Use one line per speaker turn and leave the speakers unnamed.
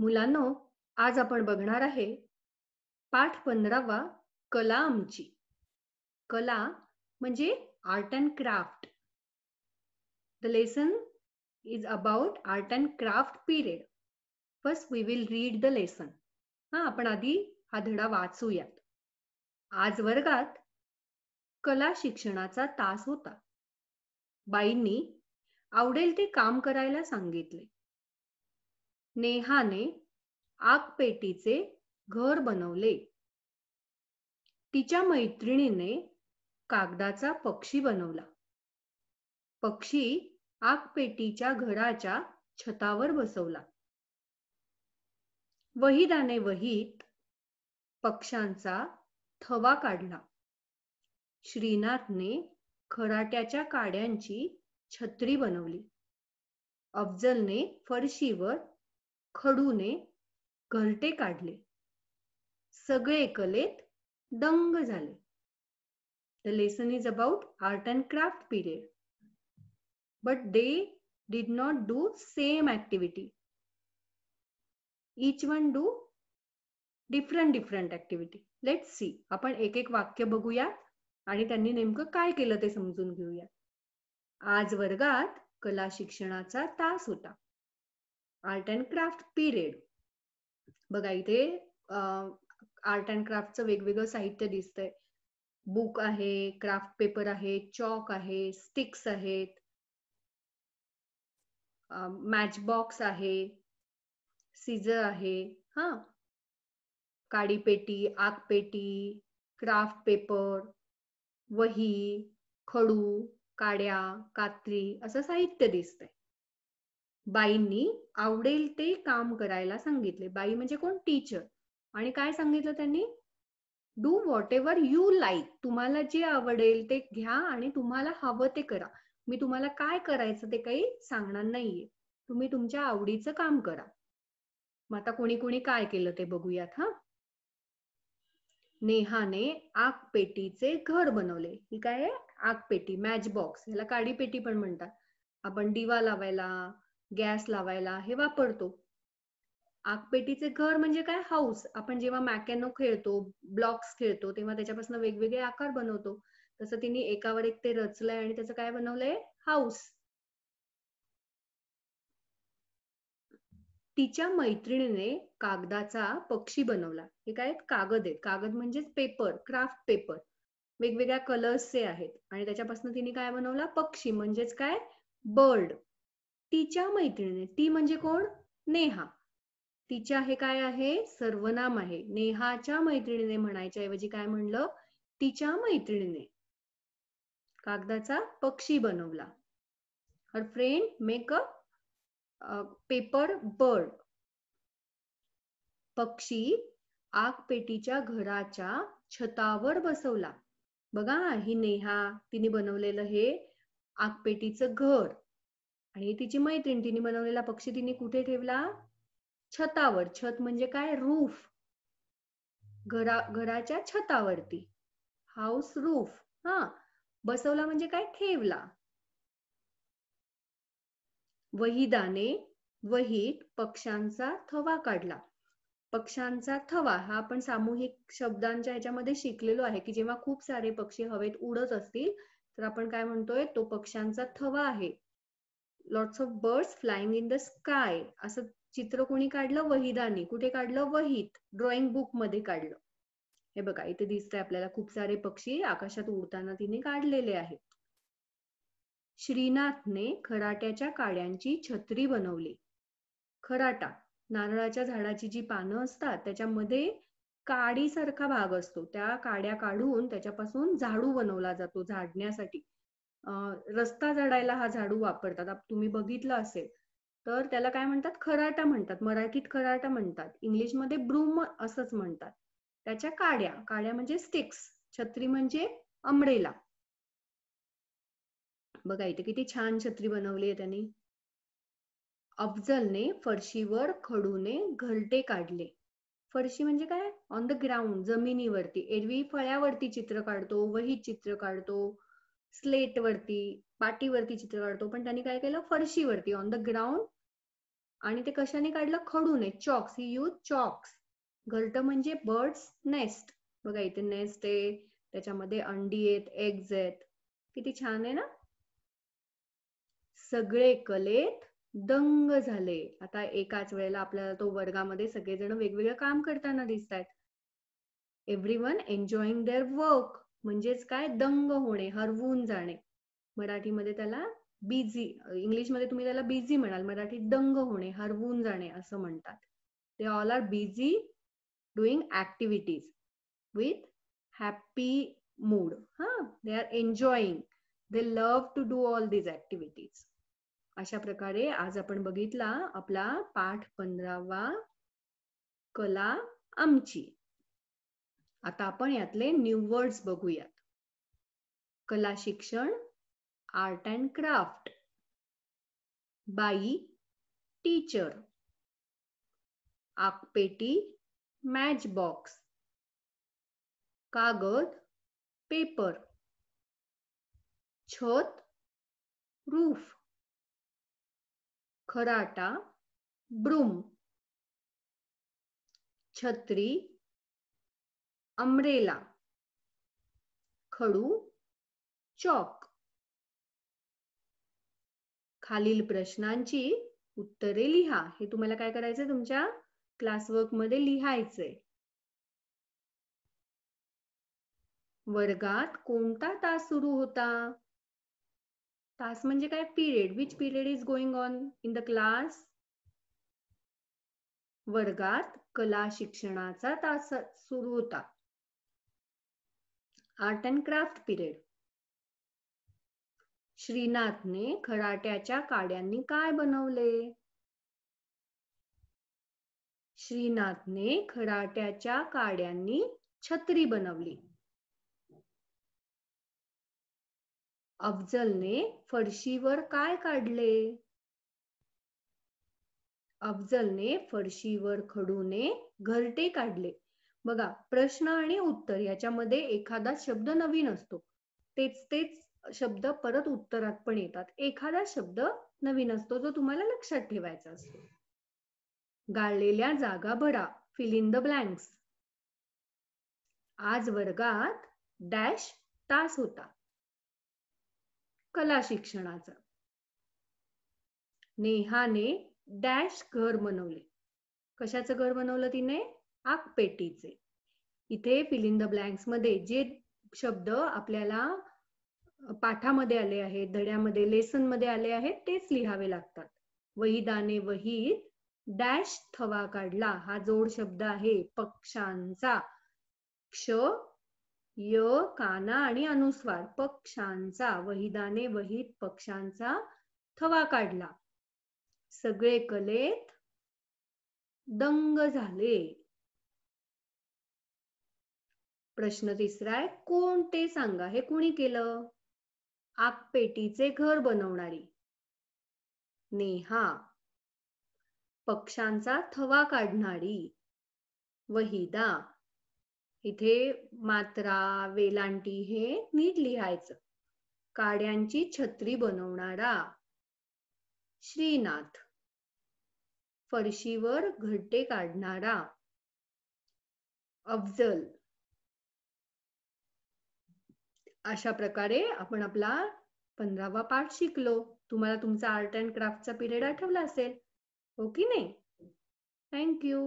मुलांनो आज आपण बघणार आहे पाठ पंधरावा कला आमची कला म्हणजे art and craft the lesson is about art and craft period first we will read the lesson हा आपण आधी हा धडा वाचूयात आज वर्गात कला शिक्षणाचा तास होता बाईंनी आवडेल ते काम करायला सांगितले नेहाने आगपेटीचे घर बनवले तिच्या मैत्रिणीने कागदाचा पक्षी बनवला पक्षी आगपेटीच्या घराच्या छतावर बसवला वहिदाने वहीत पक्षांचा थवा काढला श्रीनाथने खराट्याच्या काड्यांची छत्री बनवली अफजलने फरशीवर खडूने घरटे काढले सगळे कलेत दंग झाले the lesson is about art and craft period but they did not do same activity each one do different different activity let see आपण एक एक वाक्य बघूया आणि त्यांनी नेमकं काय केलं ते समजून घेऊया आज वर्गात कला शिक्षणाचा तास होता आर्ट अँड क्राफ्ट पिरियड बघा इथे आर्ट अँड क्राफ्टचं वेगवेगळं साहित्य दिसतंय बुक आहे क्राफ्ट पेपर आहे चॉक आहे स्टिक्स आहेत मॅच बॉक्स आहे सीजर आहे हा काडी पेटी आग पेटी क्राफ्ट पेपर वही खडू काड्या कात्री असं साहित्य दिसतंय बाईंनी आवडेल ते काम करायला सांगितले बाई म्हणजे कोण टीचर आणि काय सांगितलं त्यांनी do whatever you like तुम्हाला जे आवडेल ते घ्या आणि तुम्हाला हवं ते करा मी तुम्हाला काय करायचं ते काही सांगणार नाहीये तुम्ही तुमच्या आवडीचं काम करा मग आता कोणी कोणी काय केलं ते बघूयात हा नेहाने आगपेटीचे घर बनवले ही काय आहे आगपेटी मॅच बॉक्स याला काडी पेटी पण म्हणतात आपण दिवा लावायला गॅस लावायला हे वापरतो आगपेटीचे घर म्हणजे काय हाऊस आपण जेव्हा मॅकॅनो खेळतो ब्लॉक्स खेळतो तेव्हा त्याच्यापासून वेगवेगळे आकार बनवतो तसं तिने एकावर एक ते रचलंय आणि त्याचं काय बनवलंय हाऊस तिच्या मैत्रिणीने कागदाचा पक्षी बनवला हे काय कागद आहे कागद म्हणजेच पेपर क्राफ्ट पेपर वेगवेगळ्या कलर्सचे आहेत आणि त्याच्यापासून तिने काय बनवला पक्षी म्हणजेच काय बर्ड तिच्या मैत्रिणीने ती म्हणजे कोण नेहा तिच्या हे काय आहे सर्वनाम आहे नेहाच्या मैत्रिणीने म्हणायच्या ऐवजी काय म्हणलं तिच्या मैत्रिणीने कागदाचा पक्षी बनवला her friend make a paper bird पक्षी आगपेटीच्या घराच्या छतावर बसवला बघा ही नेहा तिने बनवलेलं हे आगपेटीचं घर आणि तिची मैत्रीण तिने बनवलेला पक्षी तिने कुठे ठेवला छतावर छत म्हणजे काय रूफ घरा घराच्या छतावरती हाऊस रूफ हा बसवला म्हणजे काय ठेवला वहिदाने वहीत पक्ष्यांचा थवा काढला पक्ष्यांचा थवा हा आपण सामूहिक शब्दांच्या ह्याच्यामध्ये शिकलेलो आहे की जेव्हा खूप सारे पक्षी हवेत उडत असतील तर आपण काय म्हणतोय तो पक्ष्यांचा थवा आहे lots of birds flying in the sky असं चित्र कोणी काढलं वहिदानी कुठे काढलं वहीत ड्रॉइंग बुक मध्ये काढलं हे बघा इथे दिसतंय आपल्याला खूप सारे पक्षी आकाशात उडताना तिने काढलेले आहेत श्रीनाथने खराट्याच्या काड्यांची छत्री बनवली खराटा नारळाच्या झाडाची जी पानं असतात त्याच्यामध्ये काडीसारखा भाग असतो त्या काड्या काढून त्याच्यापासून झाडू बनवला जातो झाडण्यासाठी रस्ता झाडायला हा झाडू वापरतात तुम्ही बघितलं असेल तर त्याला काय म्हणतात खराटा म्हणतात मराठीत खराटा म्हणतात इंग्लिशमध्ये ब्रूम असंच म्हणतात त्याच्या काड्या काड्या म्हणजे स्टिक्स छत्री म्हणजे अमरेला बघा इथे किती छान छत्री बनवली आहे त्यांनी अफजलने फरशीवर खडूने घरटे काढले फरशी म्हणजे काय ऑन द ग्राउंड जमिनीवरती एरवी फळ्यावरती चित्र काढतो वहीत चित्र काढतो स्लेट वरती पाटीवरती चित्र काढतो पण त्यांनी काय केलं फरशीवरती ऑन द ग्राउंड आणि ते कशाने काढलं खडूने चॉक्स ही यूज चॉक्स घरट म्हणजे बर्ड्स नेस्ट बघा इथे नेस्ट आहे त्याच्यामध्ये अंडी आहेत एग्ज आहेत किती छान आहे ना सगळे कलेत दंग झाले आता एकाच वेळेला आपल्याला तो वर्गामध्ये सगळेजण वेगवेगळं काम करताना दिसत आहेत everyone enjoying their work म्हणजेच काय दंग होणे हरवून जाणे मराठीमध्ये त्याला बिझी इंग्लिशमध्ये तुम्ही त्याला बिझी म्हणाल मराठीत दंग होणे हरवून जाणे असं म्हणतात ते all are busy doing activities with happy mood हा they are enjoying they love to do all these activities अशा प्रकारे आज आपण बघितला आपला पाठ पंधरावा कला आमची आता आपण यातले न्यू वर्ड्स बघूयात कला शिक्षण आर्ट अँड क्राफ्ट बाई टीचर आकपेटी मॅच बॉक्स कागद पेपर छत रूफ खराटा ब्रूम छत्री अमरेला खडू चौक, खालील प्रश्नांची उत्तरे लिहा हे तुम्हाला काय करायचंय तुमच्या क्लासवर्क मध्ये लिहायचंय वर्गात कोणता तास सुरू होता तास म्हणजे काय period which period is going on in the class वर्गात कला शिक्षणाचा तास सुरू होता आर्ट अँड क्राफ्ट पिरियड श्रीनाथने खराट्याच्या काड्यांनी काय बनवले श्रीनाथने खराट्याच्या काड्यांनी छत्री बनवली अफजलने फरशीवर काय काढले अफजलने फरशीवर खडूने घरटे काढले बघा प्रश्न आणि उत्तर याच्यामध्ये एखादा शब्द नवीन असतो तेच तेच शब्द परत उत्तरात पण येतात एखादा शब्द नवीन असतो जो तुम्हाला लक्षात ठेवायचा असतो गाळलेल्या जागा भरा फिल इन द ब्लँक्स आज वर्गात डॅश तास होता कला शिक्षणाचा नेहाने डॅश घर बनवले कशाचं घर बनवलं तिने पेटीचे इथे फिल इन द ब्लँक्स मध्ये जे शब्द आपल्याला पाठामध्ये आले आहेत धड्यामध्ये लेसन मध्ये आले आहेत तेच लिहावे लागतात वहिदाने वहीत डॅश थवा काढला हा जोड शब्द आहे पक्षांचा क्ष य काना आणि अनुस्वार पक्षांचा वहिदाने वहीत पक्षांचा थवा काढला सगळे कलेत दंग झाले प्रश्न तिसरा आहे कोण ते सांगा हे कोणी केलं पेटीचे घर बनवणारी नेहा पक्षांचा थवा काढणारी वहिदा इथे मात्रा वेलांटी हे नीट लिहायचं काड्यांची छत्री बनवणारा श्रीनाथ फरशीवर घड्डे काढणारा अफजल अशा प्रकारे आपण आपला पंधरावा पाठ शिकलो तुम्हाला तुमचा आर्ट अँड क्राफ्टचा पिरियड आठवला असेल हो की नाही थँक्यू